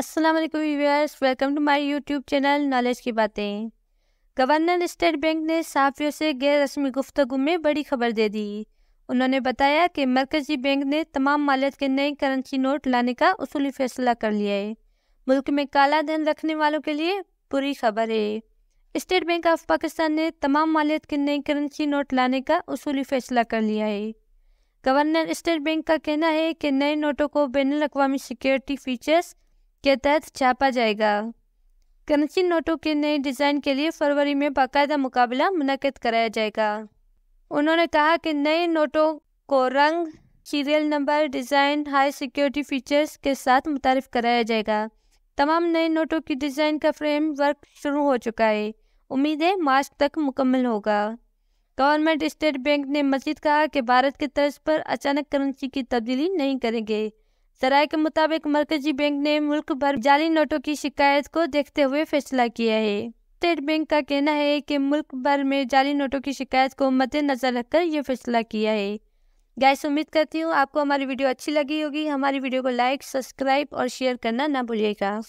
अस्सलाम वालेकुम viewers welcome to my YouTube channel knowledge की बातें गवर्नर स्टेट बैंक ने साफियों से गैर रस्मी गुफ्तु में बड़ी खबर दे दी उन्होंने बताया कि मरकजी बैंक ने तमाम मालियत के नए करेंसी नोट लाने का उसूली फैसला कर लिया है मुल्क में काला धन रखने वालों के लिए बुरी खबर है स्टेट बैंक ऑफ पाकिस्तान ने तमाम मालियत के नए करेंसी नोट लाने का उसूली फैसला कर लिया है गवर्नर स्टेट बैंक का कहना है कि नए नोटों को बैन अवी सिक्योरिटी फीचर्स के तहत छापा जाएगा करेंसी नोटों के नए डिज़ाइन के लिए फरवरी में बाकायदा मुकाबला मुनद कराया जाएगा उन्होंने कहा कि नए नोटों को रंग serial number design high security features के साथ मुतारफ कराया जाएगा तमाम नए नोटों की डिज़ाइन का फ्रेम वर्क शुरू हो चुका है उम्मीद है मार्च तक मुकम्मल होगा गवर्नमेंट स्टेट बैंक ने मजीद कहा कि भारत के तर्ज पर अचानक करेंसी की तब्दीली नहीं करेंगे सराय के मुताबिक मरकजी बैंक ने मुल्क भर जाली नोटों की शिकायत को देखते हुए फैसला किया है स्टेट बैंक का कहना है कि मुल्क भर में जाली नोटों की शिकायत को मद्देनजर रखकर यह फैसला किया है गैस उम्मीद करती हूँ आपको हमारी वीडियो अच्छी लगी होगी हमारी वीडियो को लाइक सब्सक्राइब और शेयर करना ना भूलिएगा